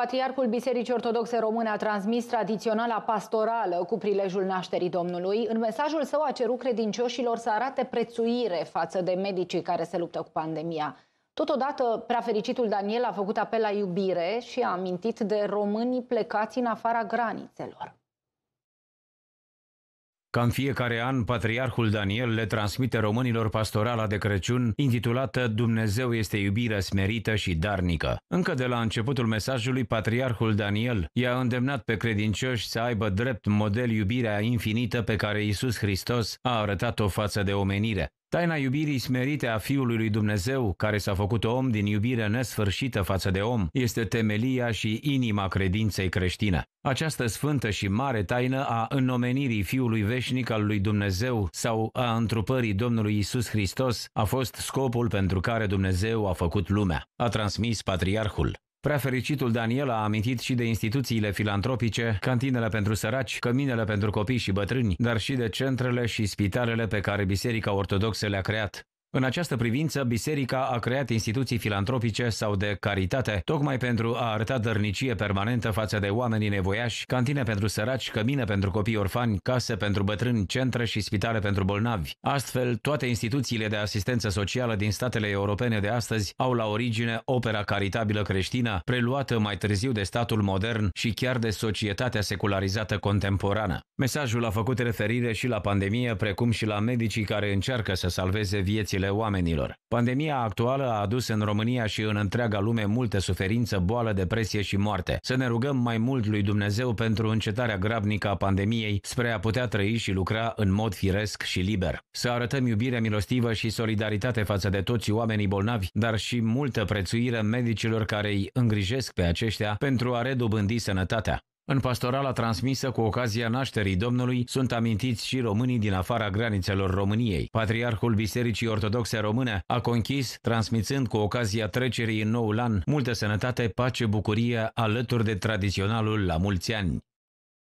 Patriarhul Bisericii Ortodoxe Române a transmis tradiționala pastorală cu prilejul nașterii Domnului. În mesajul său a cerut credincioșilor să arate prețuire față de medicii care se luptă cu pandemia. Totodată, fericitul Daniel a făcut apel la iubire și a amintit de românii plecați în afara granițelor. Cam fiecare an, Patriarhul Daniel le transmite românilor pastorala de Crăciun intitulată Dumnezeu este iubire smerită și darnică. Încă de la începutul mesajului, Patriarhul Daniel i-a îndemnat pe credincioși să aibă drept model iubirea infinită pe care Isus Hristos a arătat-o față de omenire. Taina iubirii smerite a Fiului lui Dumnezeu, care s-a făcut om din iubire nesfârșită față de om, este temelia și inima credinței creștine. Această sfântă și mare taină a înomenirii Fiului veșnic al lui Dumnezeu sau a întrupării Domnului Isus Hristos a fost scopul pentru care Dumnezeu a făcut lumea, a transmis Patriarhul. Prefericitul Daniel a amintit și de instituțiile filantropice, cantinele pentru săraci, căminele pentru copii și bătrâni, dar și de centrele și spitalele pe care Biserica Ortodoxă le-a creat. În această privință, biserica a creat instituții filantropice sau de caritate, tocmai pentru a arăta dărnicie permanentă față de oamenii nevoiași, cantine pentru săraci, cămine pentru copii orfani, case pentru bătrâni, centre și spitale pentru bolnavi. Astfel, toate instituțiile de asistență socială din statele europene de astăzi au la origine opera caritabilă creștină, preluată mai târziu de statul modern și chiar de societatea secularizată contemporană. Mesajul a făcut referire și la pandemie, precum și la medicii care încearcă să salveze vieții viețile oamenilor. Pandemia actuală a adus în România și în întreaga lume multe suferință, boală, depresie și moarte. Să ne rugăm mai mult lui Dumnezeu pentru încetarea grabnică a pandemiei spre a putea trăi și lucra în mod firesc și liber. Să arătăm iubire milostivă și solidaritate față de toți oamenii bolnavi, dar și multă prețuire medicilor care îi îngrijesc pe aceștia pentru a redobândi sănătatea. În pastorala transmisă cu ocazia nașterii Domnului sunt amintiți și românii din afara granițelor României. Patriarhul Bisericii Ortodoxe Române a conchis, transmițând cu ocazia trecerii în noul an, multă sănătate, pace, bucurie alături de tradiționalul la mulți ani.